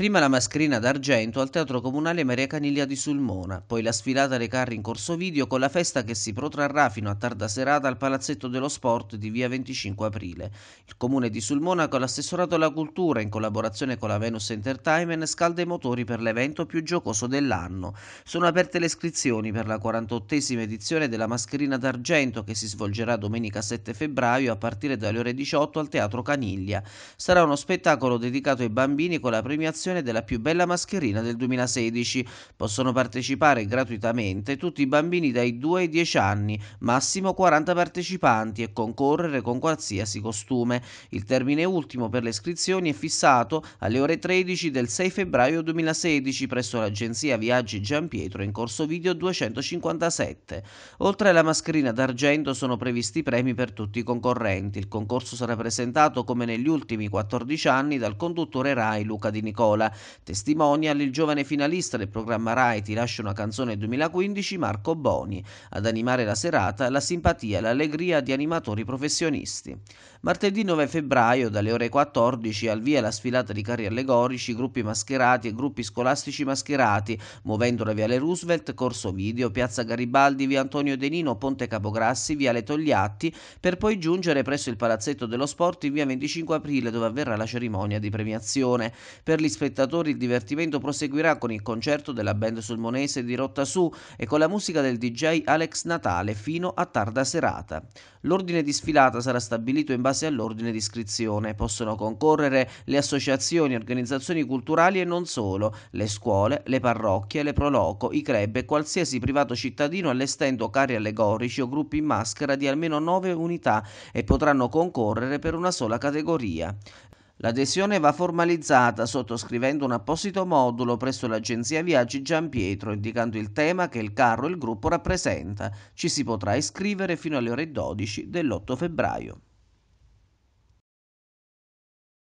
Prima la mascherina d'argento al Teatro Comunale Maria Caniglia di Sulmona, poi la sfilata dei carri in Corso Video con la festa che si protrarrà fino a tarda serata al Palazzetto dello Sport di via 25 aprile. Il Comune di Sulmona con l'assessorato alla cultura in collaborazione con la Venus Entertainment scalda i motori per l'evento più giocoso dell'anno. Sono aperte le iscrizioni per la 48esima edizione della mascherina d'argento che si svolgerà domenica 7 febbraio a partire dalle ore 18 al Teatro Caniglia. Sarà uno spettacolo dedicato ai bambini con la premiazione creazione della più bella mascherina del 2016. Possono partecipare gratuitamente tutti i bambini dai 2 ai 10 anni, massimo 40 partecipanti e concorrere con qualsiasi costume. Il termine ultimo per le iscrizioni è fissato alle ore 13 del 6 febbraio 2016 presso l'agenzia Viaggi Gian Pietro in corso video 257. Oltre alla mascherina d'argento sono previsti premi per tutti i concorrenti. Il concorso sarà presentato come negli ultimi 14 anni dal conduttore Rai Luca Di Nicola. Viola. Testimonial, il giovane finalista del programma Rai Ti lascia una canzone 2015, Marco Boni. Ad animare la serata la simpatia e l'allegria di animatori professionisti. Martedì 9 febbraio, dalle ore 14, al via la sfilata di carri allegorici, gruppi mascherati e gruppi scolastici mascherati, muovendo la Viale Roosevelt, Corso Video, Piazza Garibaldi, via Antonio Denino, Ponte Capograssi, Viale Togliatti, per poi giungere presso il Palazzetto dello Sport in via 25 aprile, dove avverrà la cerimonia di premiazione. Per gli spettatori il divertimento proseguirà con il concerto della band sulmonese di Rotta Su e con la musica del DJ Alex Natale fino a tarda serata. L'ordine di sfilata sarà stabilito in base all'ordine di iscrizione. Possono concorrere le associazioni, organizzazioni culturali e non solo, le scuole, le parrocchie, le proloco, i club e qualsiasi privato cittadino allestendo carri allegorici o gruppi in maschera di almeno 9 unità e potranno concorrere per una sola categoria. L'adesione va formalizzata sottoscrivendo un apposito modulo presso l'Agenzia Viaggi Gian Pietro indicando il tema che il carro e il gruppo rappresenta. Ci si potrà iscrivere fino alle ore 12 dell'8 febbraio.